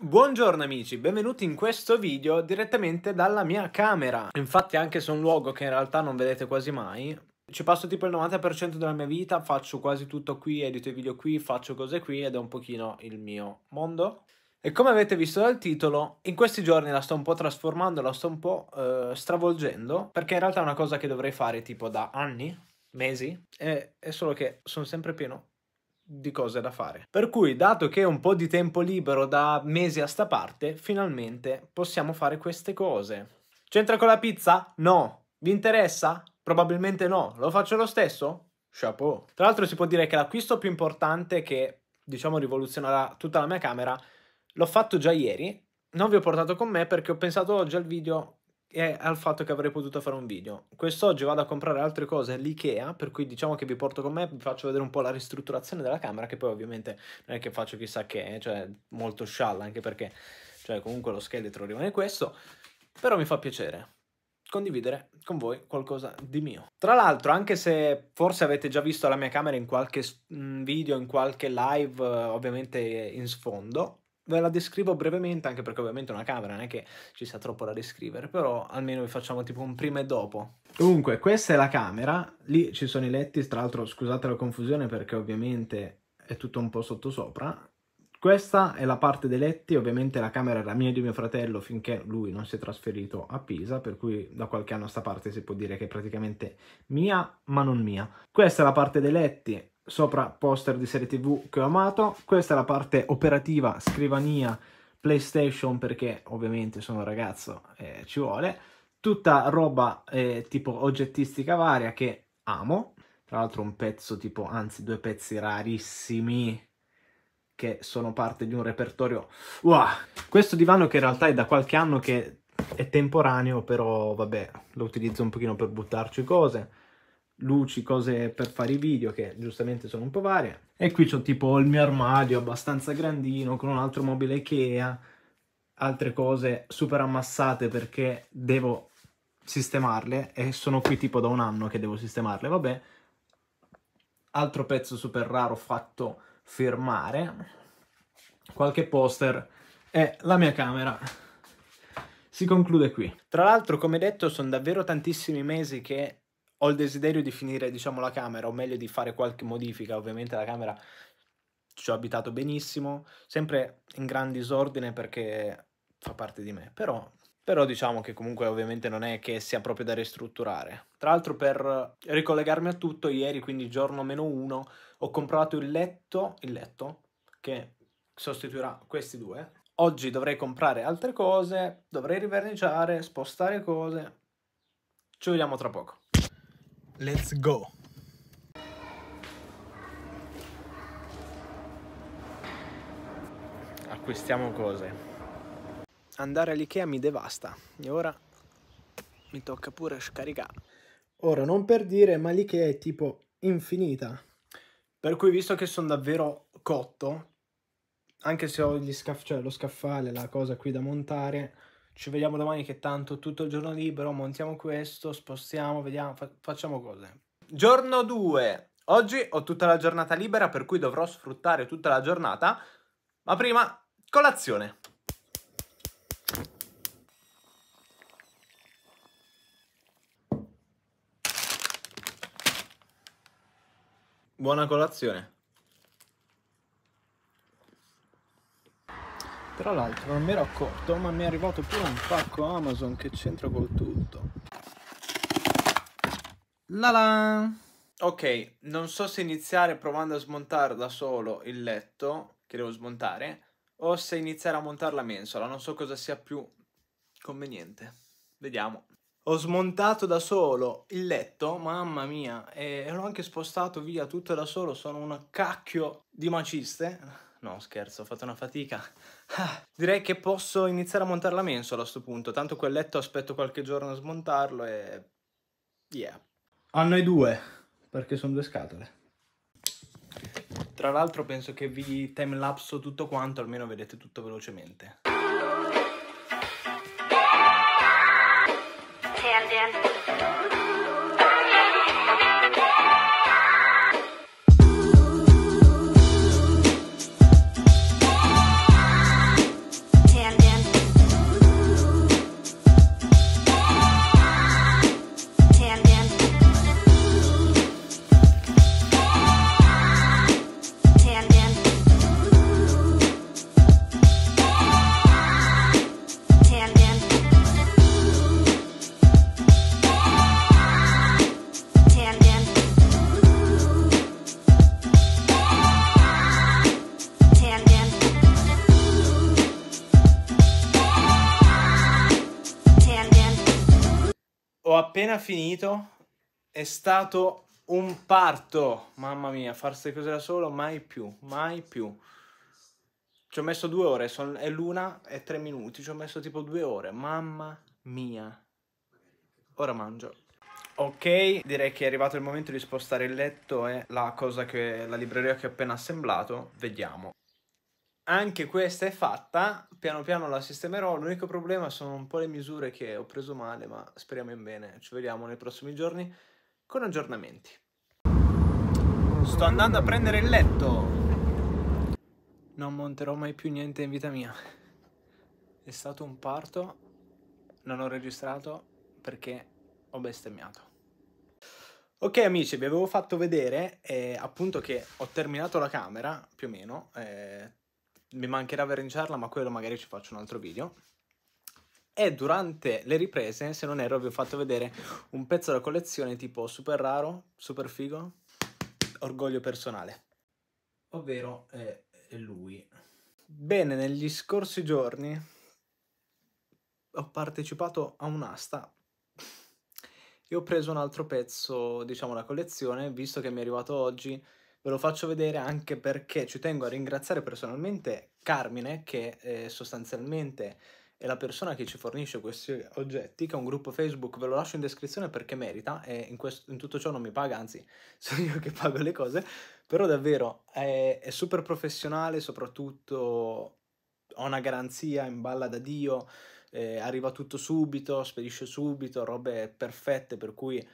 Buongiorno amici, benvenuti in questo video direttamente dalla mia camera. Infatti anche se è un luogo che in realtà non vedete quasi mai, ci passo tipo il 90% della mia vita, faccio quasi tutto qui, edito i video qui, faccio cose qui ed è un pochino il mio mondo. E come avete visto dal titolo, in questi giorni la sto un po' trasformando, la sto un po' eh, stravolgendo, perché in realtà è una cosa che dovrei fare tipo da anni, mesi, e è solo che sono sempre pieno di cose da fare. Per cui, dato che ho un po' di tempo libero da mesi a sta parte, finalmente possiamo fare queste cose. C'entra con la pizza? No. Vi interessa? Probabilmente no. Lo faccio lo stesso? Chapeau. Tra l'altro si può dire che l'acquisto più importante che, diciamo, rivoluzionerà tutta la mia camera, l'ho fatto già ieri. Non vi ho portato con me perché ho pensato oggi al video e al fatto che avrei potuto fare un video. Quest'oggi vado a comprare altre cose all'IKEA, per cui diciamo che vi porto con me, vi faccio vedere un po' la ristrutturazione della camera, che poi ovviamente non è che faccio chissà che, eh, cioè molto scialla, anche perché cioè, comunque lo scheletro rimane questo, però mi fa piacere condividere con voi qualcosa di mio. Tra l'altro, anche se forse avete già visto la mia camera in qualche mm, video, in qualche live, ovviamente in sfondo, Ve la descrivo brevemente, anche perché ovviamente è una camera, non è che ci sia troppo da descrivere, però almeno vi facciamo tipo un prima e dopo. Comunque, questa è la camera, lì ci sono i letti, tra l'altro scusate la confusione perché ovviamente è tutto un po' sottosopra. Questa è la parte dei letti, ovviamente la camera era mia e di mio fratello finché lui non si è trasferito a Pisa, per cui da qualche anno a sta parte si può dire che è praticamente mia, ma non mia. Questa è la parte dei letti, sopra poster di serie tv che ho amato. Questa è la parte operativa, scrivania, PlayStation perché ovviamente sono ragazzo e eh, ci vuole. Tutta roba eh, tipo oggettistica varia che amo. Tra l'altro un pezzo tipo, anzi due pezzi rarissimi che sono parte di un repertorio. Wow! Questo divano che in realtà è da qualche anno che è temporaneo, però vabbè, lo utilizzo un pochino per buttarci cose luci, cose per fare i video che giustamente sono un po' varie. E qui c'ho tipo il mio armadio abbastanza grandino con un altro mobile Ikea, altre cose super ammassate perché devo sistemarle e sono qui tipo da un anno che devo sistemarle, vabbè. Altro pezzo super raro fatto firmare, qualche poster e la mia camera si conclude qui. Tra l'altro, come detto, sono davvero tantissimi mesi che ho il desiderio di finire, diciamo, la camera, o meglio di fare qualche modifica, ovviamente la camera ci ho abitato benissimo, sempre in gran disordine perché fa parte di me, però, però diciamo che comunque ovviamente non è che sia proprio da ristrutturare. Tra l'altro per ricollegarmi a tutto, ieri, quindi giorno meno uno, ho comprato il letto, il letto, che sostituirà questi due. Oggi dovrei comprare altre cose, dovrei riverniciare, spostare cose. Ci vediamo tra poco. Let's go! Acquistiamo cose. Andare all'Ikea mi devasta e ora mi tocca pure scaricare. Ora, non per dire, ma l'Ikea è tipo infinita. Per cui, visto che sono davvero cotto, anche se ho scaf cioè, lo scaffale, la cosa qui da montare, ci vediamo domani che tanto tutto il giorno libero, montiamo questo, spostiamo, vediamo, fa facciamo cose. Giorno 2. Oggi ho tutta la giornata libera per cui dovrò sfruttare tutta la giornata, ma prima colazione. Buona colazione. Tra l'altro non mi ero accorto ma mi è arrivato pure un pacco Amazon che c'entra col tutto. La la! Ok, non so se iniziare provando a smontare da solo il letto che devo smontare o se iniziare a montare la mensola, non so cosa sia più conveniente. Vediamo. Ho smontato da solo il letto, mamma mia, e l'ho anche spostato via tutto da solo, sono un cacchio di maciste. No, scherzo, ho fatto una fatica. Ah, direi che posso iniziare a montare la mensola a questo punto, tanto quel letto aspetto qualche giorno a smontarlo e... Yeah. A noi due, perché sono due scatole. Tra l'altro penso che vi timelapso tutto quanto, almeno vedete tutto velocemente. appena finito, è stato un parto, mamma mia, far queste cose da solo, mai più, mai più. Ci ho messo due ore, son, è l'una e tre minuti, ci ho messo tipo due ore, mamma mia. Ora mangio. Ok, direi che è arrivato il momento di spostare il letto e la cosa che la libreria che ho appena assemblato, vediamo anche questa è fatta, piano piano la sistemerò, l'unico problema sono un po' le misure che ho preso male, ma speriamo in bene, ci vediamo nei prossimi giorni con aggiornamenti. Sto andando a prendere il letto! Non monterò mai più niente in vita mia. È stato un parto, non ho registrato perché ho bestemmiato. Ok amici, vi avevo fatto vedere eh, appunto che ho terminato la camera, più o meno, eh, mi mancherà arrangiarla, ma quello magari ci faccio un altro video. E durante le riprese, se non erro, vi ho fatto vedere un pezzo della collezione tipo super raro, super figo, orgoglio personale. Ovvero è lui. Bene, negli scorsi giorni ho partecipato a un'asta e ho preso un altro pezzo, diciamo, la collezione, visto che mi è arrivato oggi ve lo faccio vedere anche perché ci tengo a ringraziare personalmente Carmine che eh, sostanzialmente è la persona che ci fornisce questi oggetti, che è un gruppo Facebook, ve lo lascio in descrizione perché merita e in, questo, in tutto ciò non mi paga, anzi sono io che pago le cose, però davvero è, è super professionale, soprattutto ha una garanzia, imballa da Dio, eh, arriva tutto subito, spedisce subito, robe perfette per cui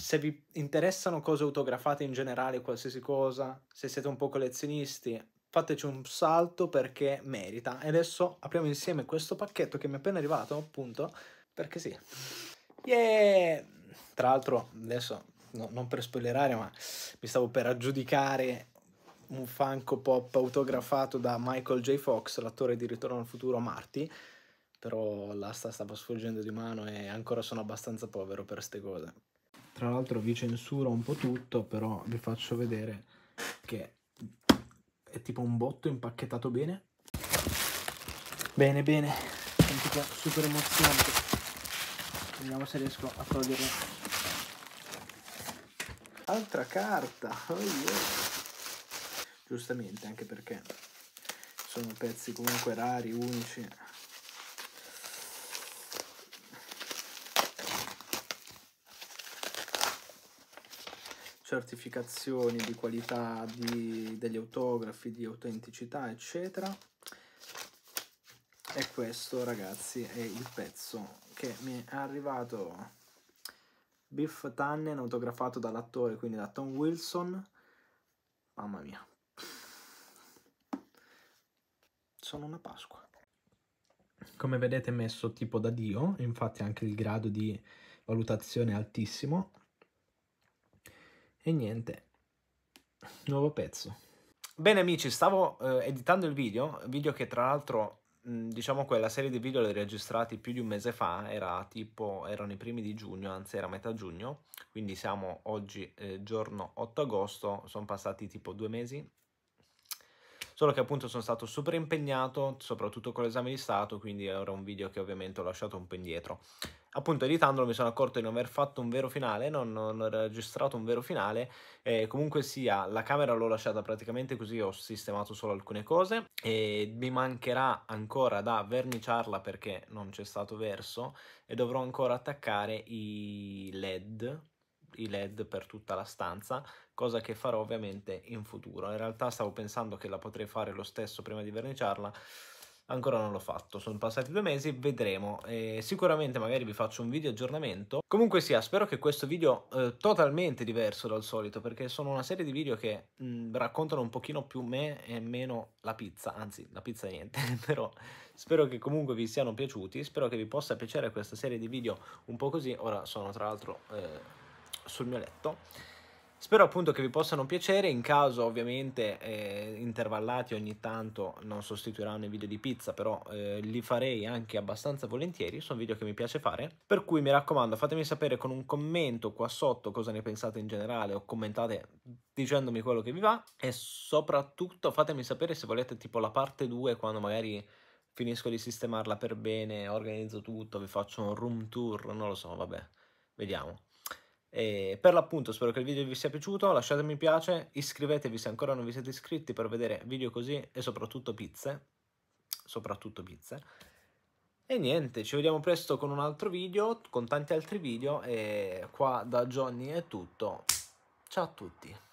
se vi interessano cose autografate in generale, qualsiasi cosa, se siete un po' collezionisti, fateci un salto perché merita. E adesso apriamo insieme questo pacchetto che mi è appena arrivato, appunto, perché sì. Yeah! Tra l'altro, adesso no, non per spoilerare, ma mi stavo per aggiudicare un Funko Pop autografato da Michael J. Fox, l'attore di Ritorno al futuro Marty, però l'asta stava sfuggendo di mano e ancora sono abbastanza povero per queste cose tra l'altro vi censuro un po' tutto però vi faccio vedere che è tipo un botto impacchettato bene bene bene senti qua super emozionante vediamo se riesco a toglierla altra carta oh yeah. giustamente anche perché sono pezzi comunque rari unici certificazioni di qualità di, degli autografi, di autenticità, eccetera. E questo, ragazzi, è il pezzo che mi è arrivato Biff Tannen autografato dall'attore, quindi da Tom Wilson. Mamma mia. Sono una Pasqua. Come vedete è messo tipo da Dio, infatti anche il grado di valutazione è altissimo. E niente, nuovo pezzo. Bene amici, stavo eh, editando il video, video che tra l'altro diciamo quella serie di video l'ho registrati più di un mese fa, era tipo, erano i primi di giugno, anzi era metà giugno, quindi siamo oggi eh, giorno 8 agosto, sono passati tipo due mesi solo che appunto sono stato super impegnato, soprattutto con l'esame di Stato, quindi era un video che ovviamente ho lasciato un po' indietro. Appunto editandolo mi sono accorto di non aver fatto un vero finale, non, non ho registrato un vero finale, eh, comunque sia la camera l'ho lasciata praticamente così, ho sistemato solo alcune cose e mi mancherà ancora da verniciarla perché non c'è stato verso e dovrò ancora attaccare i led i led per tutta la stanza, cosa che farò ovviamente in futuro. In realtà stavo pensando che la potrei fare lo stesso prima di verniciarla, ancora non l'ho fatto, sono passati due mesi, vedremo, eh, sicuramente magari vi faccio un video aggiornamento, comunque sia, spero che questo video eh, totalmente diverso dal solito, perché sono una serie di video che mh, raccontano un pochino più me e meno la pizza, anzi la pizza niente, però spero che comunque vi siano piaciuti, spero che vi possa piacere questa serie di video un po' così, ora sono tra l'altro... Eh, sul mio letto. Spero appunto che vi possano piacere, in caso ovviamente eh, intervallati ogni tanto non sostituiranno i video di pizza, però eh, li farei anche abbastanza volentieri, sono video che mi piace fare, per cui mi raccomando fatemi sapere con un commento qua sotto cosa ne pensate in generale o commentate dicendomi quello che vi va e soprattutto fatemi sapere se volete tipo la parte 2 quando magari finisco di sistemarla per bene, organizzo tutto, vi faccio un room tour, non lo so, vabbè, vediamo. E per l'appunto spero che il video vi sia piaciuto, lasciate mi piace, iscrivetevi se ancora non vi siete iscritti per vedere video così e soprattutto pizze, soprattutto pizze. E niente, ci vediamo presto con un altro video, con tanti altri video e qua da Johnny è tutto. Ciao a tutti!